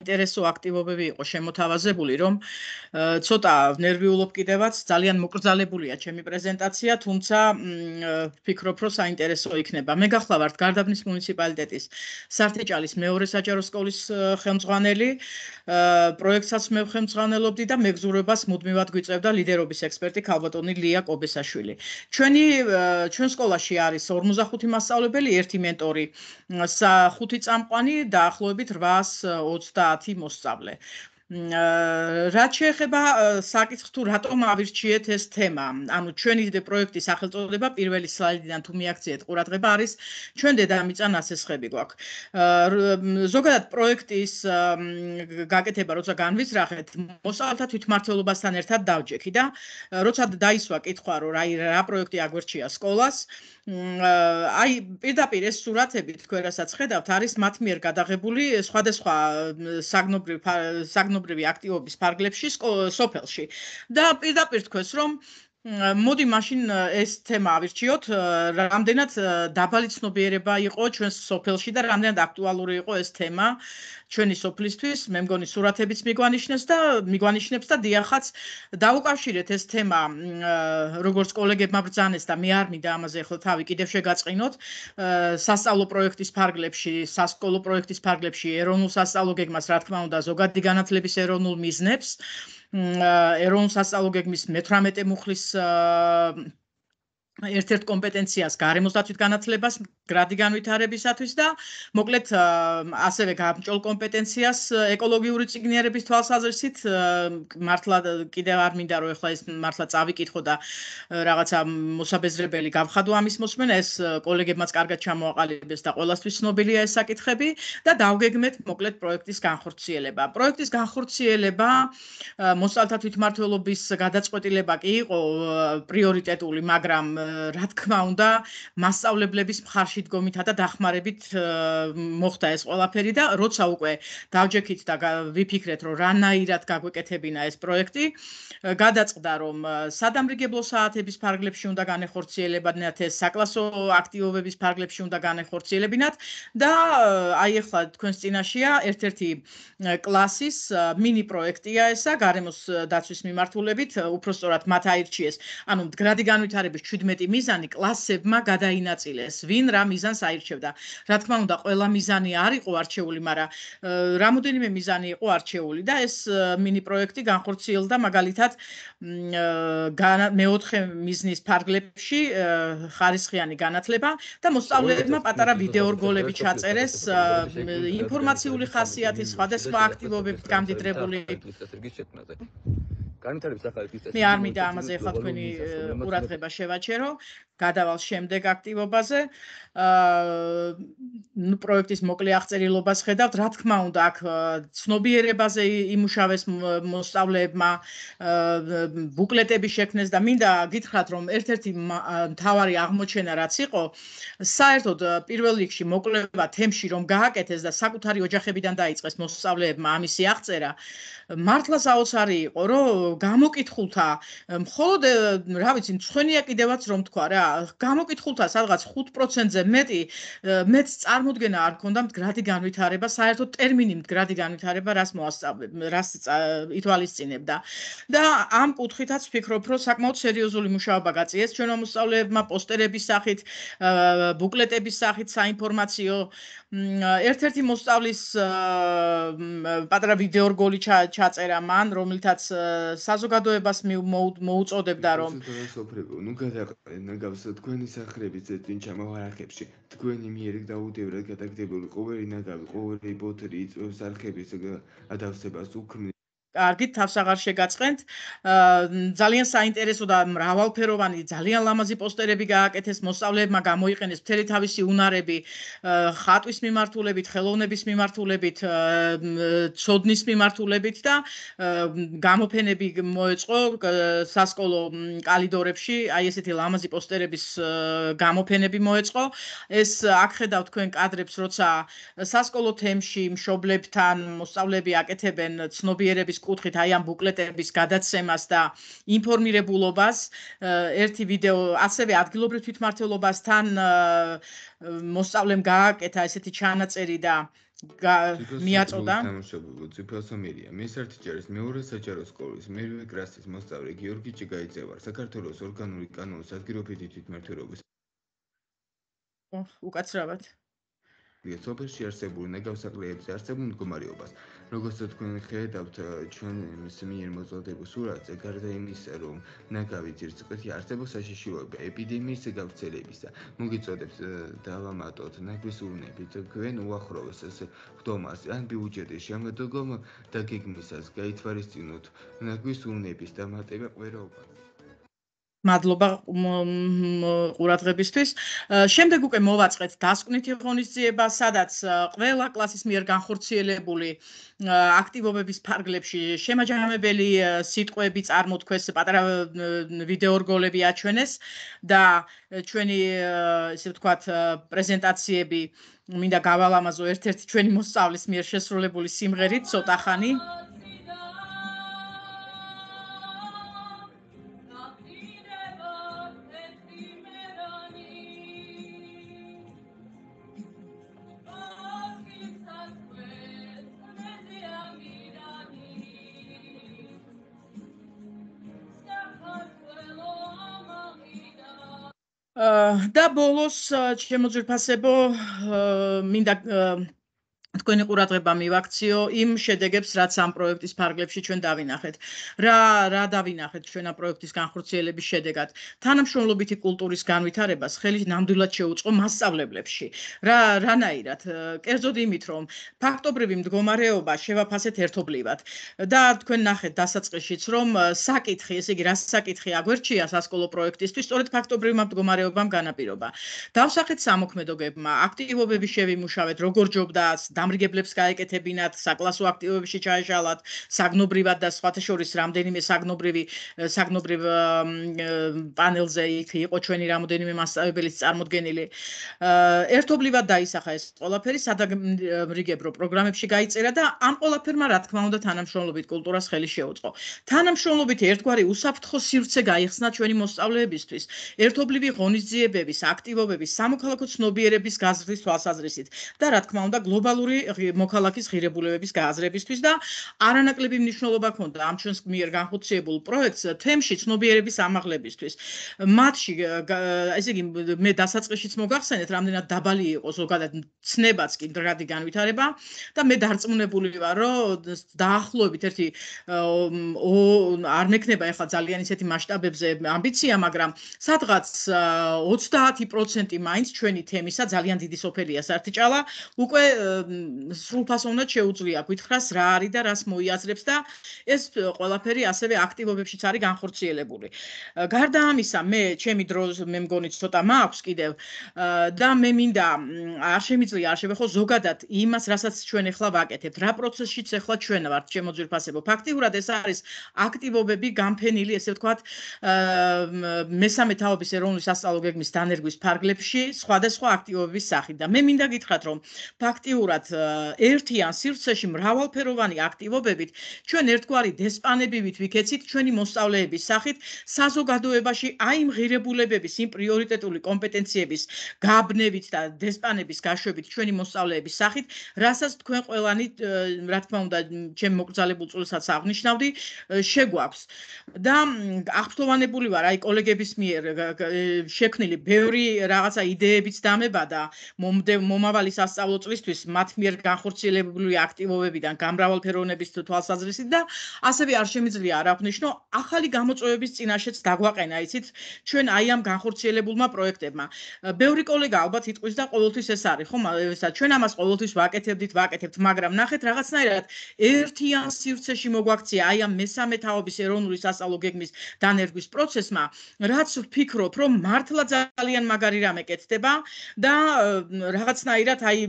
საინტერესო აქტივობები იყო შემოთავაზებული, რომ ცოტა ნერვიულობ კიდევაც, ძალიან მოკრძალებულია ჩემი პრეზენტაცია, თუმცა ვფიქრობ, რომ საინტერესო იქნება. მე გახლავართ გარდაბნის მუნიციპალიტეტის სარტეჭალის მეორე საჯარო სკოლის ხელმძღვანელი, პროექტსაც მე ხელმძღვანელობდი და მეგზურებას მუდმივად გვიწევდა ლიდერობის ექსპერტი ქალბატონი ლია კობესაშვილი. ჩვენი ჩვენ სკოლაში არის 55 მასწავლებელი, ერთი მენტორი, 5 წამყვანი და ახლობებით 800 და საათի მოსწავლე რა შეეხება საკითხ თუ რატომ ავირჩიეთ ეს თემა ანუ ჩვენი დე პროექტი სახელწოდება პირველი სლაიდიდან თუ მიაქციეთ ყურადღება არის ჩვენ დედამიწაზე ასესხები გვაქვს ზოგადად პროექტის გაკეთება როცა განვიზრახეთ მოსალთა თვითმართველობასთან ერთად დავჯექი და როცა დაისვა კითხვა რომ აი რა პროექტი აგვერჩია სკოლას აი პირდაპირ ეს სურათები თქვენ რასაც ხედავთ არის მათ მიერ გადაღებული სხვადასხვა საგნობრივ საგნობრივ ბუნებრივი აქტივობის ფარგლებში სოფელში და პირდაპირ თქოს რომ მოდი მაშინ ეს თემა ავირჩიოთ, რამდენად დაბალი ცნობიერება იყო ჩვენს სოფელში და რამდენად აქტუალური იყო ეს თემა ჩვენი სოფლისთვის. მე მგონი სურათებიც მიგვანიშნებს და მიგვანიშნებს და დიახაც დაუკავშირეთ ეს თემა როგორც კოლეგებმა ბრძანეს და მე არ მინდა ამაზე ახლა თავი კიდევ შეგაწყინოთ. სასწავლო პროექტის ფარგლებში, სასკოლო პროექტის ფარგლებში, ეროვნულ სასწავლო გეგმას რა თქმა უნდა ზოგადი განათლების ეროვნულ მიზნებს ეროვნ სასწავლო გეგმის 18 მუხლის ერთ-ერთ კომპეტენციას გარემოსდაცვით განათლებას გრადი განვითარებისათვის და მოკლედ ასევე გამჭოლ კომპეტენციას ეკოლოგიური ციგნიერების თვალსაზრისით მართლა კიდევ არ მინდა რომ ეხლა ეს მართლა წავიკითხო და რაღაცა მოსაბეზრებელი გავხადო ამის მოსმენ ეს კოლეგებმაც კარგად ჩამოაყალიბეს და ყოველასთვის ცნობილია ეს საკითხები და დავგეგმეთ მოკლედ პროექტის განხორციელება პროექტის განხორციელება მოსალთა თვითმართველობის გადაწყვეტილება კი იყო პრიორიტეტული მაგრამ რა თქმა უნდა, მასშტაბლებლების მხარში დგომითა და დახმარებით მოხდა ეს ყველაფერი და როცა უკვე დავჯექით და ვიფიქრეთ, რომ რანაირად გაგვეკეთებინა ეს პროექტი, გადაწყდა, რომ სადამრიგებლო საათების ფარგლებში უნდა განეხორციელებინათ ეს საკლასო აქტივობების ფარგლებში უნდა განეხორციელებინათ და აი ახლა თქვენს წინაშეა ერთ-ერთი კლასის მინი პროექტია ესა, გარემოს დაცვის მიმართულებით, უბრალოდ მათ აირჩიეს, ანუ მდგრადი განვითარების 17 მეტი მიზანი კლასებმა გადაინაწილეს, ვინ რა მიზანს აირჩევდა. რა თქმა უნდა, ყველა მიზანი არ იყო არჩეული, მაგრამ რამოდენიმე მიზანი იყო არჩეული და ეს მინი პროექტი განხორციელდა მაგალითად მეოთხე მიზნის ფარგლებში ხარისხიანი განათლება და მოსწავლეებმა პატარა ვიდეორგოლები ჩაწერეს ინფორმაციული ხასიათის სხვადასხვა აქტივობებით გამდიდრებული განვითარების ახალი წესი. მე არ მინდა ამაზე ხა თქვენი ყურადღება შევაჩერო, გადავალ შემდეგ აქტივობაზე. აა ნუ პროექტის მოკლე აღწერილობას ხედავთ, რა თქმა უნდა, აქ ცნობიერებაზე იმუშავეს მოსწავლეებმა, ბუკლეტები შექმნეს და მინდა გითხრათ, რომ ერთ-ერთი მთავარი აღმოჩენა რაც იყო, საერთოდ პირველ რიგში მოკლება თემში რომ გააკეთეს და საკუთარი ოჯახებიდან დაიწყეს მოსწავლეებმა ამისი აღწერა. მართლა საოცარი იყო, რომ გამოკითხულთა მხოლოდ რა ვიცი, ჩვენია კიდევაც რომ თქვა რა, გამოკითხულთა სადღაც 5%-ზე მეტი მეც წარმოდგენა არ ქონდა მდგრადი განვითარება, საერთოდ ტერმინი მდგრადი განვითარება რას მოასწავებ, რას ითვალისწინებდა. და ამ კუთხითაც ვფიქრობ, რომ საკმაოდ სერიოზული მუშაობა გაწიეს ჩვენ მოსწავლეებმა პოსტერების სახით, ბუკლეტების სახით საინფორმაციო ერთ-ერთი მოსწავლის პატარა ვიდეო რგოლი ჩაწერა მან, რომელთაც საზოგადოებას მოუწოდებდა რომ ნუ გადაყენა გავს ჩემს თქვენი სახრების წინ ჩამოვარახებში თქვენი მიერ დაუდევრად გადაგდებული ყოველი ნაგავი ყოველი ბოთლი იწვევს არხების ადავსებას უქმნის კარგი თავს აღარ შეგაწყენთ. ძალიან საინტერესო და მრავალფეროვანი, ძალიან ლამაზი პოსტერები გააკეთეს მოსწავლეებმა, გამოიყენეს მთელი თავისი უნარები, ხატვის მიმართულებით, ხელოვნების მიმართულებით, ჩოდნის მიმართულებით და გამოფენები მოეწყო სასკოლო კალიდორებში, აი ესეთი ლამაზი პოსტერების გამოფენები მოეწყო. ეს აქ ხედავთ თქვენ კადრებს, როცა სასკოლო თემში მშობლებთან მოსწავლეები აკეთებენ ცნობიერების კუთხით აი ამ ბუკლეტების გადაცემას და ინფორმირებულობას ერთი ვიდეო ასევე ადგილობრივ თვითმართველობასთან მოსწავლემ გააკეთა ესეთი ჩანაწერი და მიაწოდა ციფასო მერია მის ერთი ჯერის მეორე საჯარო სკოლის მერვე კლასის მოსწავლე გიორგი ჭიგაიძევა საქართველოს ორგანული კანონის ადგილობრივი თვითმართველობის უკაცრავად ეს ოფიციალურად არსებული ნეგავსაკლეებს არსებულ მდგომარეობას როგორც თქვენ ხედავთ ჩვენ იმის მიერ მოწოდებულ სურათს გარდა იმისა რომ ნაგავი ძირწკვეთი არსებობს საშიშროება ეპიდემიის გავრცელებისა მოგიწოდებთ დავამატოთ ნაგვის უნები თქვენ უახროვეს ეს ხდომას ან ბიუჯეტის შემდგომ დაგეგმისას გაითვალისწინოთ ნაგვის უნების დამატება ყველა უბანში მადლობა ყურადღებისთვის. შემდეგ უკვე მოვაწყეთ დასკვნითი ღონისძიება, სადაც ყველა კლასის მიერ განხორციელებული აქტივობების ფარგლებში შემაჯამებელი სიტყვები წარმოთქვეს, პატარა ვიდეორგოლები აჩვენეს და ჩვენი ესე ვთქვათ პრეზენტაციები მინდა გავალამაზო ერთ-ერთი ჩვენი მოსწავლის მიერ შესრულებული სიმღერით ცოტახანი. და ბოლოს შემოძვირფასებო э, э, მინდა თქვენი ყურადღება მივაქციო იმ შედეგებს, რაც ამ პროექტის ფარგლებში ჩვენ დავინახეთ. რა რა დავინახეთ ჩვენ ამ პროექტის განხორციელების შედეგად? თანამშრომლობითი კულტურის განვითარებას ხელი ნამდვილად შეუწყო მასშტაბლებში. რა რანაირად? კერძოდ იმით, რომ ფაქტობრივი მდგომარეობა შევაფასეთ ერთობლივად. და თქვენ ნახეთ დასაწყისშიც, რომ საკითხი, ესე იგი, რა საკითხი აგვერჩია სასკოლო პროექტისთვის, სწორედ ფაქტობრივი მდგომარეობამ განაპირობა. დავსახეთ სამოქმედო გებმა, აქტივობები შევიმუშავეთ, როგორ ჯობდა ამ გამრიგებლებს გაეკეთებინათ, საკლასო აქტივობებში ჩაეშალათ, საგნობრივად და სხვათა შორის რამდენიმე საგნობრივი საგნობრივ პანელზე იქ იყო ჩვენი რამოდენიმე მასწავლებელი წარმოდგენილი. ერთობლივად დაისახა ეს ყველაფერი სადაგმრიგებრო პროგრამებში გაიწერა და ამ ყველაფერმა რა თქმა უნდა თანამშრომლობით კულტურას ხელი შეუწყო. თანამშრომლობით ერთგვარი უსაფრთხო სივრცე გაიხსნა ჩვენი მოსწავლეებისთვის. ერთობლივი ღონისძიებების, აქტივობების, სამოქალაქო ცნობიერების გაზრდის თვალსაზრისით და რა თქმა უნდა გლობალური მოქალაქის ღირებულებების გააზრებისთვის და არანაკლები მნიშვნელობა ქონდა ამ ჩვენს მიერ განხორციელებულ პროექტს თემში ცნობიერების ამაღლებისთვის. მათში ესე იგი მე დასაწყისშიც მოგახსენეთ, რამდენად დაბალი იყო ზოგადად ცნებაც კი დრადი განვითარება და მე დარწმუნებული ვარ, რომ დაახლოებით ერთი ო არ მექნება ახლა ძალიან ისეთი მასშტაბებზე ამბიცია, მაგრამ სადღაც 30% მაინც ჩვენი თემისა ძალიან დიდი სოფელია სარტიჭალა, უკვე სრულფასოვნად შეუძლია გითხრას რა არის და რას მოიაზრებს და ეს ყველაფერი ასევე აქტივობებშიც არის განხორციელებული. გარდა ამისა, მე ჩემი დრო მე მგონი ცოტა მაქვს კიდევ და მე მინდა არ შემიძლია არ შევეხო ზოგადად იმას, რასაც ჩვენ ეხლა ვაკეთებთ. რა პროცესშიც ეხლა ჩვენ ვართ, ჩემო ძირფასებო. ფაქტიურად ეს არის აქტივობები გამფენილი, ესე ვთქვათ, მესამე თაობის ეროვნული სასწავლო გეგმის დანერგვის ფარგლებში, სხვადასხვა აქტივობების სახით და მე მინდა გითხრათ, რომ ფაქტიურად ერთიან სივრცეში მრავალფეროვანი აქტივობებით ჩვენ ერთგვარი დესპანებივით ვიქეცით ჩვენი მოსწავლეების სახით საზოგადოებაში აი მღირებულებების იმ პრიორიტეტული კომპეტენციების გაბნევით და დესპანების გაშვებით ჩვენი მოსწავლეების სახით რასაც თქვენ ყველანი რა თქმა უნდა ჩემ მოკრძალებულ წულსაც აღნიშნავდი შეგვაქვს და აღფრთოვანებული ვარ აი კოლეგების მიერ შექმნილი ბევრი რაღაცა იდეებიც დამებადა მომავალი სასწავლო წლისთვის მათ მიერ ზოგიერთ განხორციელებული აქტივობებიდან გამრავალფეროვნების თვალსაზრისით და ასევე არ შემიძლია არაღნიშნო ახალი გამოწვევების წინაშეც დაგვაყენა იცით ჩვენ აი ამ განხორციელებულმა პროექტებმა. ბევრი კოლეგა ალბათ იტყვის და ყოველთვის ეს არის ხო ესა ჩვენ ამას ყოველთვის ვაკეთებდით ვაკეთებთ მაგრამ ნახეთ რაღაცნაირად ერთიან სივრცეში მოგვაქცია აი ამ მესამე თაობის ეროვნული სასწავლო გეგმის დანერგვის პროცესმა რაც ვფიქრობ რომ მართლა ძალიან მაგარი რამე კეთდება და რაღაცნაირად აი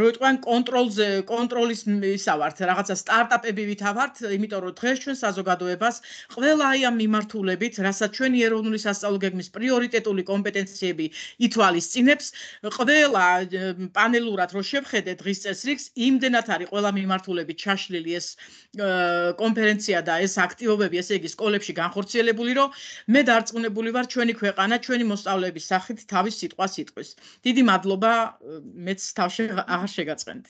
როიტყვან კონტროლზე კონტროლის ისავართ რაღაცა სტარტაპები ვითავართ იმიტომ რომ დღეს ჩვენ საზოგადოებას ყველა აი ამ მიმართულებით რასაც ჩვენი ეროვნული სასწავლო გეგმის პრიორიტეტული კომპეტენციები ითვალისწინებს ყველა პანელურად რო შევხედე დღის წესრიგს იმდენად არის ყველა მიმართულებით ჩაშლილი ეს კონფერენცია და ეს აქტივობები ესე იგი სკოლებში განხორციელებული რომ მე დარწმუნებული ვარ ჩვენი ქვეყანა ჩვენი მოსწავლეების სახით თავის სიტყვას იტყვის დიდი მადლობა მეც თავში აღარ aşırı götürdü.